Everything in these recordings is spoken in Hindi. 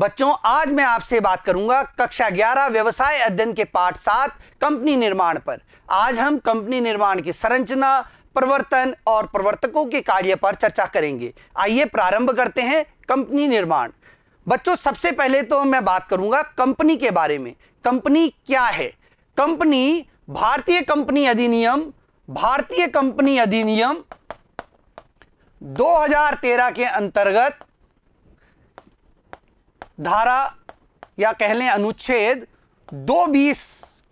बच्चों आज मैं आपसे बात करूंगा कक्षा 11 व्यवसाय अध्ययन के पाठ सात कंपनी निर्माण पर आज हम कंपनी निर्माण की संरचना प्रवर्तन और प्रवर्तकों के कार्य पर चर्चा करेंगे आइए प्रारंभ करते हैं कंपनी निर्माण बच्चों सबसे पहले तो मैं बात करूंगा कंपनी के बारे में कंपनी क्या है कंपनी भारतीय कंपनी अधिनियम भारतीय कंपनी अधिनियम 2013 के अंतर्गत धारा या कह लें अनुच्छेद दो बीस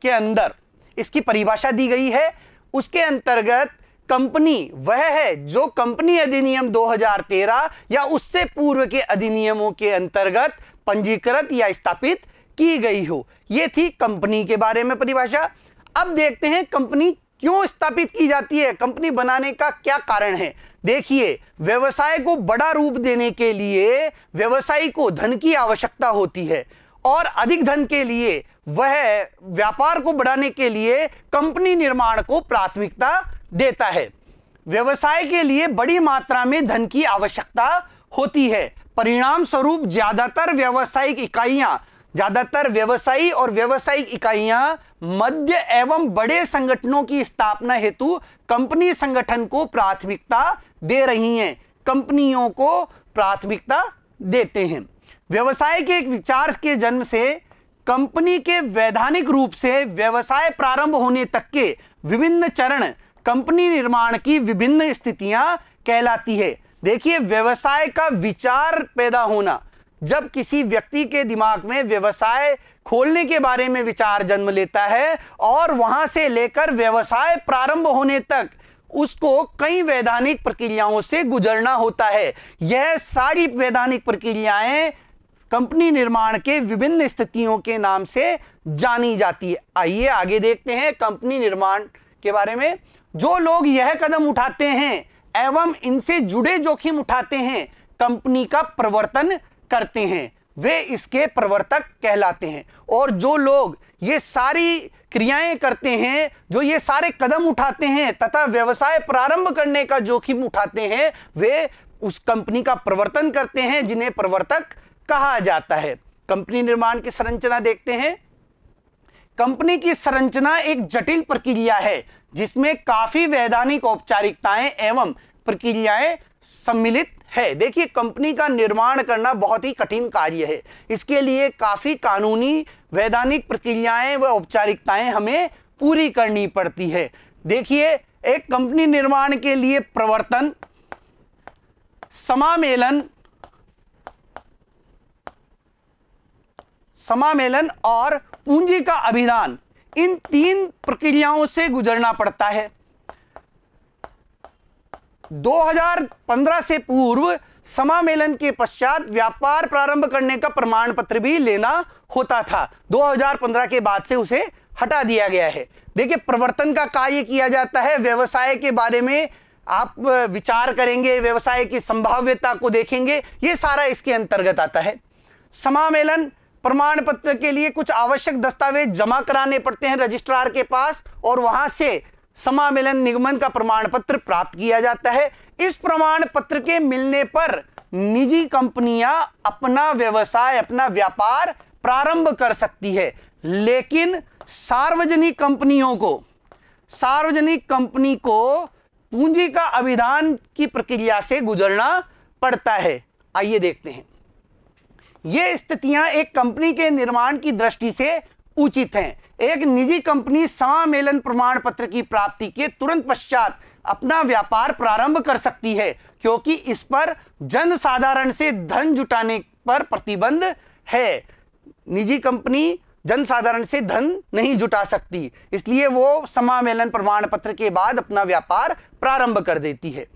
के अंदर इसकी परिभाषा दी गई है उसके अंतर्गत कंपनी वह है जो कंपनी अधिनियम 2013 या उससे पूर्व के अधिनियमों के अंतर्गत पंजीकृत या स्थापित की गई हो यह थी कंपनी के बारे में परिभाषा अब देखते हैं कंपनी क्यों स्थापित की जाती है कंपनी बनाने का क्या कारण है देखिए व्यवसाय को बड़ा रूप देने के लिए व्यवसायी को धन की आवश्यकता होती है और अधिक धन के लिए वह व्यापार को बढ़ाने के लिए कंपनी निर्माण को प्राथमिकता देता है व्यवसाय के लिए बड़ी मात्रा में धन की आवश्यकता होती है परिणाम स्वरूप ज्यादातर व्यवसायिक इकाइयां ज्यादातर व्यवसायी और व्यवसायिक इकाइयां मध्य एवं बड़े संगठनों की स्थापना हेतु कंपनी संगठन को प्राथमिकता दे रही हैं कंपनियों को प्राथमिकता देते हैं व्यवसाय के एक विचार के जन्म से कंपनी के वैधानिक रूप से व्यवसाय प्रारंभ होने तक के विभिन्न चरण कंपनी निर्माण की विभिन्न स्थितियां कहलाती है देखिए व्यवसाय का विचार पैदा होना जब किसी व्यक्ति के दिमाग में व्यवसाय खोलने के बारे में विचार जन्म लेता है और वहां से लेकर व्यवसाय प्रारंभ होने तक उसको कई वैधानिक प्रक्रियाओं से गुजरना होता है यह सारी वैधानिक प्रक्रियाएं कंपनी निर्माण के विभिन्न स्थितियों के नाम से जानी जाती है आइए आगे देखते हैं कंपनी निर्माण के बारे में जो लोग यह कदम उठाते हैं एवं इनसे जुड़े जोखिम उठाते हैं कंपनी का प्रवर्तन करते हैं वे इसके प्रवर्तक कहलाते हैं और जो लोग ये सारी क्रियाएं करते हैं जो ये सारे कदम उठाते हैं तथा व्यवसाय प्रारंभ करने का जोखिम उठाते हैं वे उस कंपनी का प्रवर्तन करते हैं जिन्हें प्रवर्तक कहा जाता है कंपनी निर्माण की संरचना देखते हैं कंपनी की संरचना एक जटिल प्रक्रिया है जिसमें काफी वैधानिक औपचारिकताएं एवं प्रक्रियाएं सम्मिलित है देखिए कंपनी का निर्माण करना बहुत ही कठिन कार्य है इसके लिए काफ़ी कानूनी वैधानिक प्रक्रियाएं व औपचारिकताएं हमें पूरी करनी पड़ती है देखिए एक कंपनी निर्माण के लिए प्रवर्तन समामेलन समामेलन और पूंजी का अभिधान इन तीन प्रक्रियाओं से गुजरना पड़ता है 2015 से पूर्व समामेलन के पश्चात व्यापार प्रारंभ करने का प्रमाण पत्र भी लेना होता था 2015 के बाद से उसे हटा दिया गया है देखिए प्रवर्तन का कार्य किया जाता है व्यवसाय के बारे में आप विचार करेंगे व्यवसाय की संभाव्यता को देखेंगे ये सारा इसके अंतर्गत आता है समामेलन प्रमाण पत्र के लिए कुछ आवश्यक दस्तावेज जमा कराने पड़ते हैं रजिस्ट्रार के पास और वहां से समामिलन निगमन का प्रमाण पत्र प्राप्त किया जाता है इस प्रमाण पत्र के मिलने पर निजी कंपनियां अपना व्यवसाय अपना व्यापार प्रारंभ कर सकती है लेकिन सार्वजनिक कंपनियों को सार्वजनिक कंपनी को पूंजी का अभिधान की प्रक्रिया से गुजरना पड़ता है आइए देखते हैं यह स्थितियां एक कंपनी के निर्माण की दृष्टि से उचित हैं एक निजी कंपनी सामेलन प्रमाण पत्र की प्राप्ति के तुरंत पश्चात अपना व्यापार प्रारंभ कर सकती है क्योंकि इस पर जन साधारण से धन जुटाने पर प्रतिबंध है निजी कंपनी जन साधारण से धन नहीं जुटा सकती इसलिए वो समामेलन प्रमाण पत्र के बाद अपना व्यापार प्रारंभ कर देती है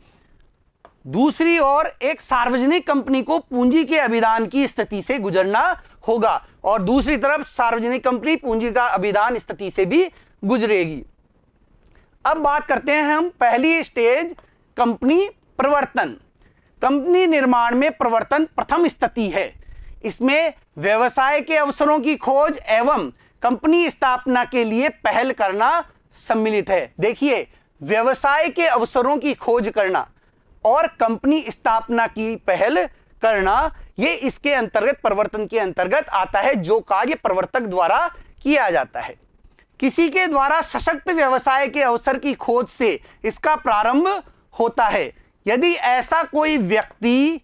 दूसरी ओर एक सार्वजनिक कंपनी को पूंजी के अभिदान की स्थिति से गुजरना होगा और दूसरी तरफ सार्वजनिक कंपनी पूंजी का अभिधान स्थिति से भी गुजरेगी अब बात करते हैं हम पहली स्टेज कंपनी प्रवर्तन कंपनी निर्माण में प्रवर्तन प्रथम स्थिति है इसमें व्यवसाय के अवसरों की खोज एवं कंपनी स्थापना के लिए पहल करना सम्मिलित है देखिए व्यवसाय के अवसरों की खोज करना और कंपनी स्थापना की पहल करना ये इसके अंतर्गत प्रवर्तन के अंतर्गत आता है जो कार्य प्रवर्तक द्वारा किया जाता है किसी के द्वारा सशक्त व्यवसाय के अवसर की खोज से इसका प्रारंभ होता है यदि ऐसा कोई व्यक्ति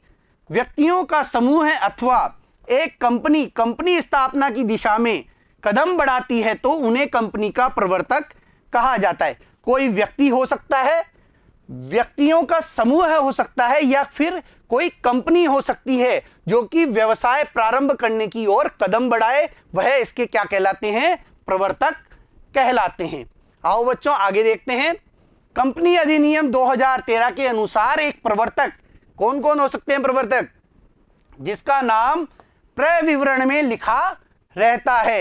व्यक्तियों का समूह है अथवा एक कंपनी कंपनी स्थापना की दिशा में कदम बढ़ाती है तो उन्हें कंपनी का प्रवर्तक कहा जाता है कोई व्यक्ति हो सकता है व्यक्तियों का समूह हो सकता है या फिर कोई कंपनी हो सकती है जो कि व्यवसाय प्रारंभ करने की ओर कदम बढ़ाए वह इसके क्या कहलाते हैं प्रवर्तक कहलाते हैं आओ बच्चों आगे देखते हैं कंपनी अधिनियम 2013 के अनुसार एक प्रवर्तक कौन कौन हो सकते हैं प्रवर्तक जिसका नाम प्रविवरण में लिखा रहता है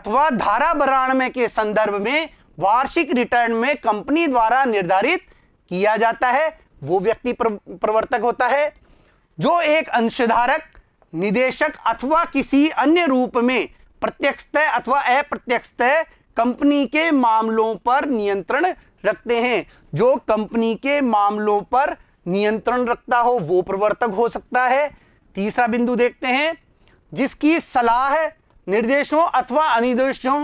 अथवा धारा बराणवे के संदर्भ में वार्षिक रिटर्न में कंपनी द्वारा निर्धारित किया जाता है वो व्यक्ति प्रवर्तक होता है जो एक अंशधारक निदेशक अथवा किसी अन्य रूप में प्रत्यक्षत अथवा तय कंपनी के मामलों पर नियंत्रण रखते हैं जो कंपनी के मामलों पर नियंत्रण रखता हो वो प्रवर्तक हो सकता है तीसरा बिंदु देखते हैं जिसकी सलाह निर्देशों अथवा अनिर्देशों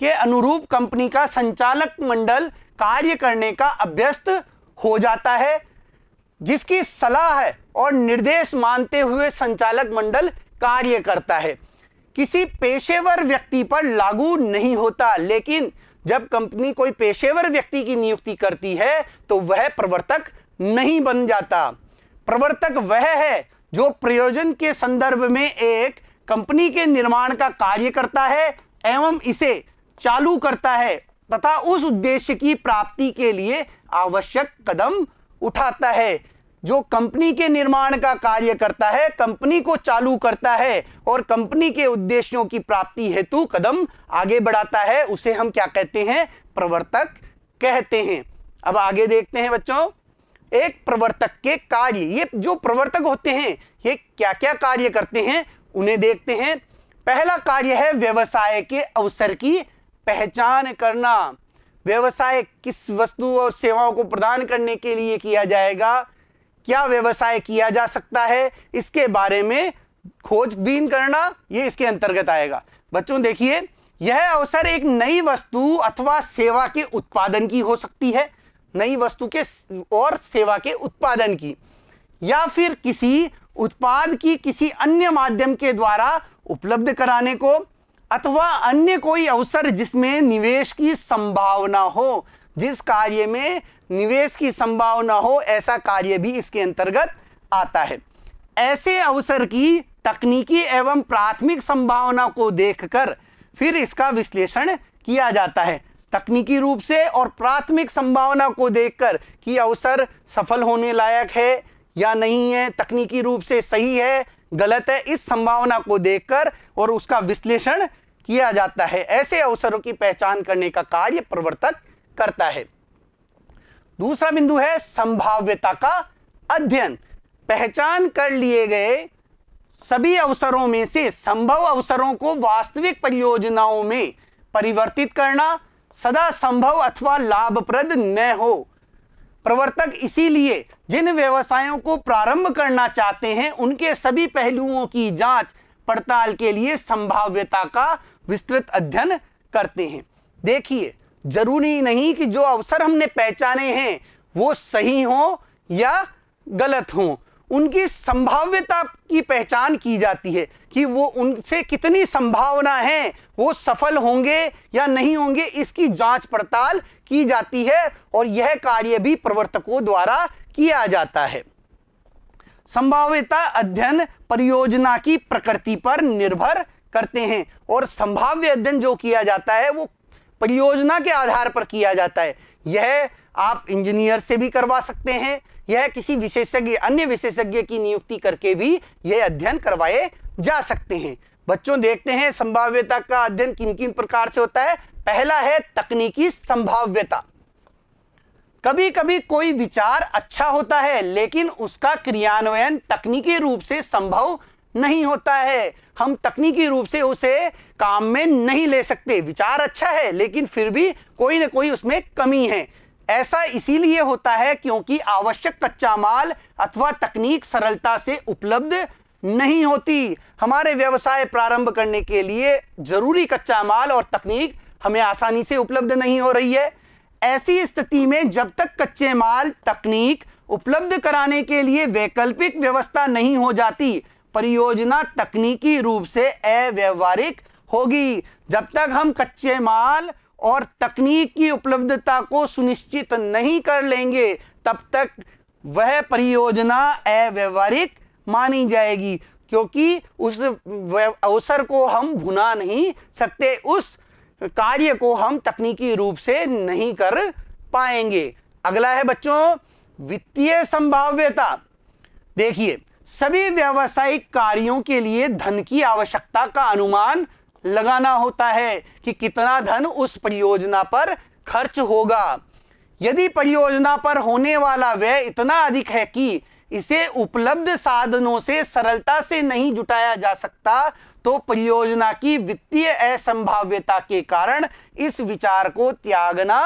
के अनुरूप कंपनी का संचालक मंडल कार्य करने का अभ्यस्त हो जाता है जिसकी सलाह है और निर्देश मानते हुए संचालक मंडल कार्य करता है किसी पेशेवर व्यक्ति पर लागू नहीं होता लेकिन जब कंपनी कोई पेशेवर व्यक्ति की नियुक्ति करती है तो वह प्रवर्तक नहीं बन जाता प्रवर्तक वह है जो प्रयोजन के संदर्भ में एक कंपनी के निर्माण का कार्य करता है एवं इसे चालू करता है तथा उस उद्देश्य की प्राप्ति के लिए आवश्यक कदम उठाता है जो कंपनी के निर्माण का कार्य करता है कंपनी को चालू करता है और कंपनी के उद्देश्यों की प्राप्ति हेतु कदम आगे बढ़ाता है उसे हम क्या कहते हैं प्रवर्तक कहते हैं अब आगे देखते हैं बच्चों एक प्रवर्तक के कार्य ये जो प्रवर्तक होते हैं ये क्या क्या कार्य करते हैं उन्हें देखते हैं पहला कार्य है व्यवसाय के अवसर की पहचान करना व्यवसाय किस वस्तु और सेवाओं को प्रदान करने के लिए किया जाएगा क्या व्यवसाय किया जा सकता है इसके बारे में खोजबीन करना ये इसके अंतर्गत आएगा बच्चों देखिए यह अवसर एक नई वस्तु अथवा सेवा के उत्पादन की हो सकती है नई वस्तु के और सेवा के उत्पादन की या फिर किसी उत्पाद की किसी अन्य माध्यम के द्वारा उपलब्ध कराने को अथवा अन्य कोई अवसर जिसमें निवेश की संभावना हो जिस कार्य में निवेश की संभावना हो ऐसा कार्य भी इसके अंतर्गत आता है ऐसे अवसर की तकनीकी एवं प्राथमिक संभावना को देखकर फिर इसका विश्लेषण किया जाता है तकनीकी रूप से और प्राथमिक संभावना को देखकर कि अवसर सफल होने लायक है या नहीं है तकनीकी रूप से सही है गलत है इस संभावना को देखकर और उसका विश्लेषण किया जाता है ऐसे अवसरों की पहचान करने का कार्य प्रवर्तक करता है दूसरा बिंदु है संभाव्यता का अध्ययन पहचान कर लिए गए सभी अवसरों में से संभव अवसरों को वास्तविक परियोजनाओं में परिवर्तित करना सदा संभव अथवा लाभप्रद न हो प्रवर्तक इसीलिए जिन व्यवसायों को प्रारंभ करना चाहते हैं उनके सभी पहलुओं की जांच पड़ताल के लिए संभाव्यता का विस्तृत अध्ययन करते हैं देखिए जरूरी नहीं कि जो अवसर हमने पहचाने हैं वो सही हो या गलत हो उनकी संभाव्यता की पहचान की जाती है कि वो उनसे कितनी संभावना है वो सफल होंगे या नहीं होंगे इसकी जांच पड़ताल की जाती है और यह कार्य भी प्रवर्तकों द्वारा किया जाता है संभाव्यता अध्ययन परियोजना की प्रकृति पर निर्भर करते हैं और संभाव्य अध्ययन जो किया जाता है वो परियोजना के आधार पर किया जाता है यह आप इंजीनियर से भी करवा सकते हैं यह किसी विशेषज्ञ अन्य विशेषज्ञ की नियुक्ति करके भी यह अध्ययन करवाए जा सकते हैं बच्चों देखते हैं संभाव्यता का अध्ययन किन किन प्रकार से होता है पहला है तकनीकी संभाव्यता कभी कभी कोई विचार अच्छा होता है लेकिन उसका क्रियान्वयन तकनीकी रूप से संभव नहीं होता है हम तकनीकी रूप से उसे काम में नहीं ले सकते विचार अच्छा है लेकिन फिर भी कोई ना कोई उसमें कमी है ऐसा इसीलिए होता है क्योंकि आवश्यक कच्चा माल अथवा तकनीक सरलता से उपलब्ध नहीं होती हमारे व्यवसाय प्रारंभ करने के लिए जरूरी कच्चा माल और तकनीक हमें आसानी से उपलब्ध नहीं हो रही है ऐसी स्थिति में जब तक कच्चे माल तकनीक उपलब्ध कराने के लिए वैकल्पिक व्यवस्था नहीं हो जाती परियोजना तकनीकी रूप से अव्यवहारिक होगी जब तक हम कच्चे माल और तकनीक की उपलब्धता को सुनिश्चित नहीं कर लेंगे तब तक वह परियोजना अव्यवहारिक मानी जाएगी क्योंकि उस अवसर को हम भुना नहीं सकते उस कार्य को हम तकनीकी रूप से नहीं कर पाएंगे अगला है बच्चों वित्तीय संभाव्यता देखिए सभी व्यावसायिक कार्यों के लिए धन की आवश्यकता का अनुमान लगाना होता है कि कितना धन उस परियोजना पर खर्च होगा यदि परियोजना पर होने वाला व्यय इतना अधिक है कि इसे उपलब्ध साधनों से सरलता से नहीं जुटाया जा सकता तो परियोजना की वित्तीय असंभाव्यता के कारण इस विचार को त्यागना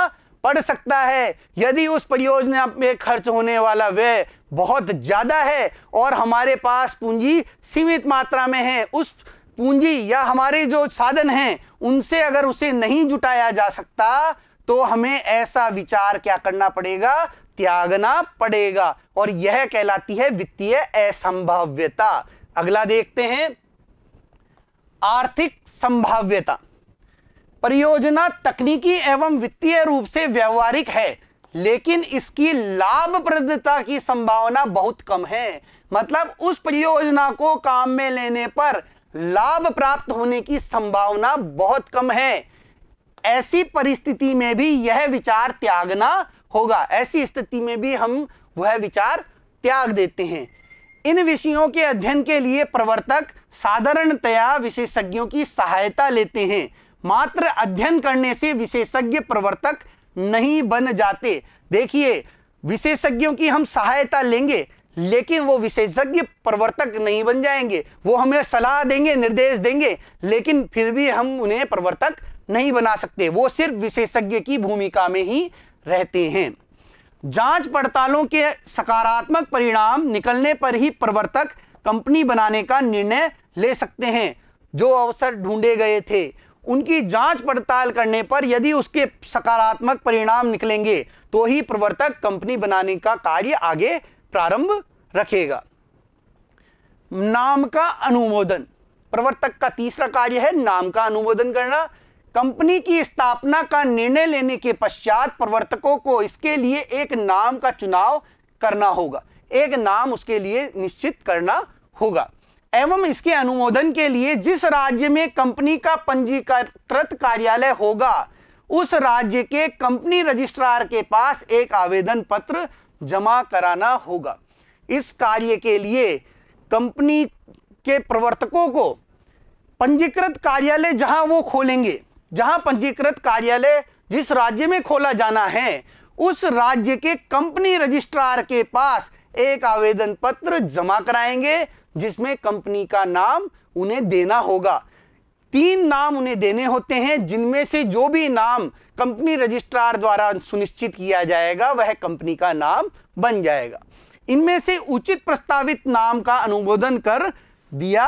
पड़ सकता है यदि उस परियोजना में खर्च होने वाला व्यय बहुत ज़्यादा है और हमारे पास पूंजी सीमित मात्रा में है उस पूंजी या हमारे जो साधन हैं उनसे अगर उसे नहीं जुटाया जा सकता तो हमें ऐसा विचार क्या करना पड़ेगा त्यागना पड़ेगा और यह कहलाती है वित्तीय असंभाव्यता अगला देखते हैं आर्थिक संभाव्यता परियोजना तकनीकी एवं वित्तीय रूप से व्यवहारिक है लेकिन इसकी लाभप्रदता की संभावना बहुत कम है मतलब उस परियोजना को काम में लेने पर लाभ प्राप्त होने की संभावना बहुत कम है ऐसी परिस्थिति में भी यह विचार त्यागना होगा ऐसी स्थिति में भी हम वह विचार त्याग देते हैं इन विषयों के अध्ययन के लिए प्रवर्तक साधारणतया विशेषज्ञों की सहायता लेते हैं मात्र अध्ययन करने से विशेषज्ञ प्रवर्तक नहीं बन जाते देखिए विशेषज्ञों की हम सहायता लेंगे लेकिन वो विशेषज्ञ प्रवर्तक नहीं बन जाएंगे वो हमें सलाह देंगे निर्देश देंगे लेकिन फिर भी हम उन्हें प्रवर्तक नहीं बना सकते वो सिर्फ विशेषज्ञ की भूमिका में ही रहते हैं जांच पड़तालों के सकारात्मक परिणाम निकलने पर ही प्रवर्तक कंपनी बनाने का निर्णय ले सकते हैं जो अवसर ढूंढे गए थे उनकी जांच पड़ताल करने पर यदि उसके सकारात्मक परिणाम निकलेंगे तो ही प्रवर्तक कंपनी बनाने का कार्य आगे प्रारंभ रखेगा नाम का अनुमोदन प्रवर्तक का तीसरा कार्य है नाम का अनुमोदन करना कंपनी की स्थापना का निर्णय लेने के पश्चात प्रवर्तकों को इसके लिए एक नाम का चुनाव करना होगा एक नाम उसके लिए निश्चित करना होगा एवं इसके अनुमोदन के लिए जिस राज्य में कंपनी का पंजीकृत कार्यालय होगा उस राज्य के कंपनी रजिस्ट्रार के पास एक आवेदन पत्र जमा कराना होगा इस कार्य के लिए कंपनी के प्रवर्तकों को पंजीकृत कार्यालय जहां वो खोलेंगे जहां पंजीकृत कार्यालय जिस राज्य में खोला जाना है उस राज्य के कंपनी रजिस्ट्रार के पास एक आवेदन पत्र जमा कराएंगे जिसमें कंपनी का नाम उन्हें देना होगा तीन नाम उन्हें देने होते हैं जिनमें से जो भी नाम कंपनी रजिस्ट्रार द्वारा सुनिश्चित किया जाएगा वह कंपनी का नाम बन जाएगा इनमें से उचित प्रस्तावित नाम का अनुमोदन कर दिया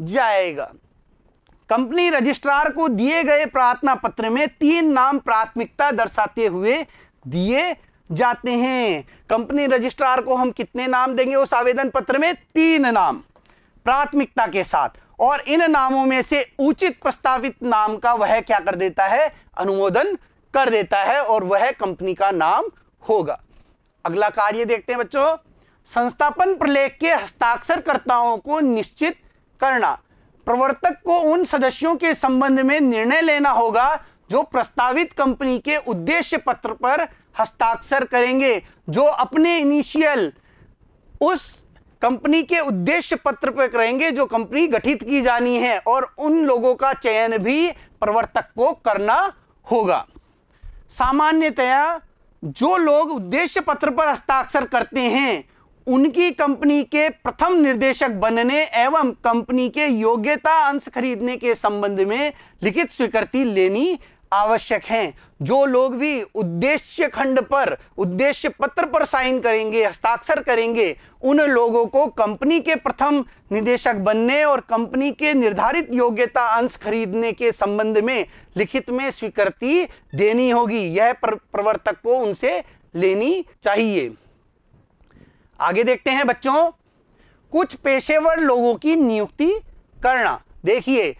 जाएगा कंपनी रजिस्ट्रार को दिए गए प्रार्थना पत्र में तीन नाम प्राथमिकता दर्शाते हुए दिए जाते हैं कंपनी रजिस्ट्रार को हम कितने नाम देंगे उस आवेदन पत्र में तीन नाम प्राथमिकता के साथ और इन नामों में से उचित प्रस्तावित नाम का वह क्या कर देता है अनुमोदन कर देता है और वह कंपनी का नाम होगा अगला कार्य देखते हैं बच्चों संस्थापन प्रलेख के हस्ताक्षरकर्ताओं को निश्चित करना प्रवर्तक को उन सदस्यों के संबंध में निर्णय लेना होगा जो प्रस्तावित कंपनी के उद्देश्य पत्र पर हस्ताक्षर करेंगे जो अपने इनिशियल उस कंपनी के उद्देश्य पत्र पर करेंगे जो कंपनी गठित की जानी है और उन लोगों का चयन भी प्रवर्तक को करना होगा सामान्यतया जो लोग उद्देश्य पत्र पर हस्ताक्षर करते हैं उनकी कंपनी के प्रथम निर्देशक बनने एवं कंपनी के योग्यता अंश खरीदने के संबंध में लिखित स्वीकृति लेनी आवश्यक हैं जो लोग भी उद्देश्य खंड पर उद्देश्य पत्र पर साइन करेंगे हस्ताक्षर करेंगे उन लोगों को कंपनी के प्रथम निदेशक बनने और कंपनी के निर्धारित योग्यता अंश खरीदने के संबंध में लिखित में स्वीकृति देनी होगी यह प्रवर्तक को उनसे लेनी चाहिए आगे देखते हैं बच्चों कुछ पेशेवर लोगों की नियुक्ति करना देखिए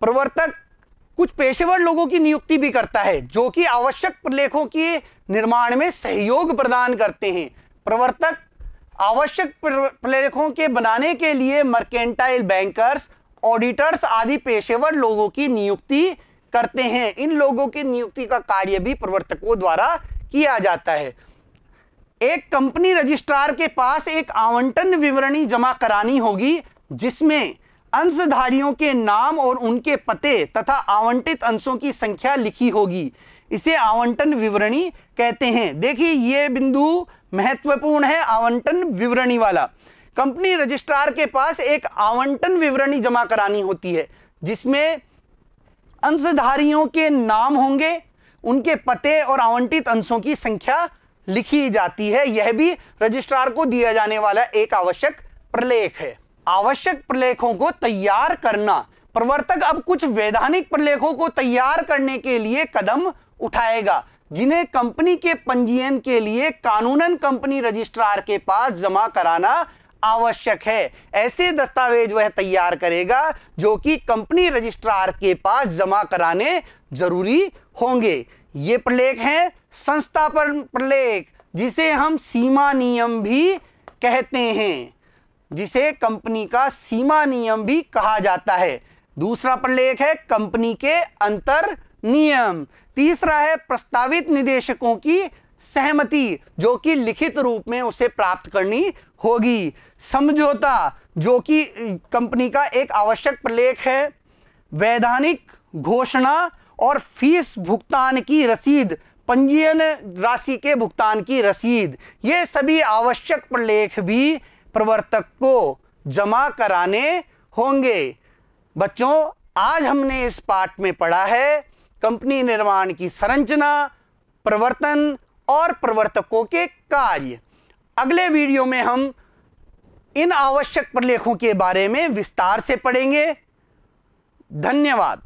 प्रवर्तक कुछ पेशेवर लोगों की नियुक्ति भी करता है जो कि आवश्यक प्रलेखों के निर्माण में सहयोग प्रदान करते हैं प्रवर्तक आवश्यक प्रलेखों के बनाने के लिए मर्केंटाइल बैंकर्स ऑडिटर्स आदि पेशेवर लोगों की नियुक्ति करते हैं इन लोगों की नियुक्ति का कार्य भी प्रवर्तकों द्वारा किया जाता है एक कंपनी रजिस्ट्रार के पास एक आवंटन विवरणी जमा करानी होगी जिसमें अंशधारियों के नाम और उनके पते तथा आवंटित अंशों की संख्या लिखी होगी इसे आवंटन विवरणी कहते हैं देखिए ये बिंदु महत्वपूर्ण है आवंटन विवरणी वाला कंपनी रजिस्ट्रार के पास एक आवंटन विवरणी जमा करानी होती है जिसमें अंशधारियों के नाम होंगे उनके पते और आवंटित अंशों की संख्या लिखी जाती है यह भी रजिस्ट्रार को दिया जाने वाला एक आवश्यक प्रलेख है आवश्यक प्रलेखों को तैयार करना प्रवर्तक अब कुछ वैधानिक प्रलेखों को तैयार करने के लिए कदम उठाएगा जिन्हें कंपनी के पंजीयन के लिए कानूनन कंपनी रजिस्ट्रार के पास जमा कराना आवश्यक है ऐसे दस्तावेज वह तैयार करेगा जो कि कंपनी रजिस्ट्रार के पास जमा कराने जरूरी होंगे ये प्रलेख है संस्थापन प्रलेख जिसे हम सीमा नियम भी कहते हैं जिसे कंपनी का सीमा नियम भी कहा जाता है दूसरा प्रलेख है कंपनी के अंतर नियम तीसरा है प्रस्तावित निदेशकों की सहमति जो कि लिखित रूप में उसे प्राप्त करनी होगी समझौता जो कि कंपनी का एक आवश्यक प्रलेख है वैधानिक घोषणा और फीस भुगतान की रसीद पंजीयन राशि के भुगतान की रसीद ये सभी आवश्यक प्रलेख भी प्रवर्तक को जमा कराने होंगे बच्चों आज हमने इस पाठ में पढ़ा है कंपनी निर्माण की संरचना प्रवर्तन और प्रवर्तकों के कार्य अगले वीडियो में हम इन आवश्यक प्रलेखों के बारे में विस्तार से पढ़ेंगे धन्यवाद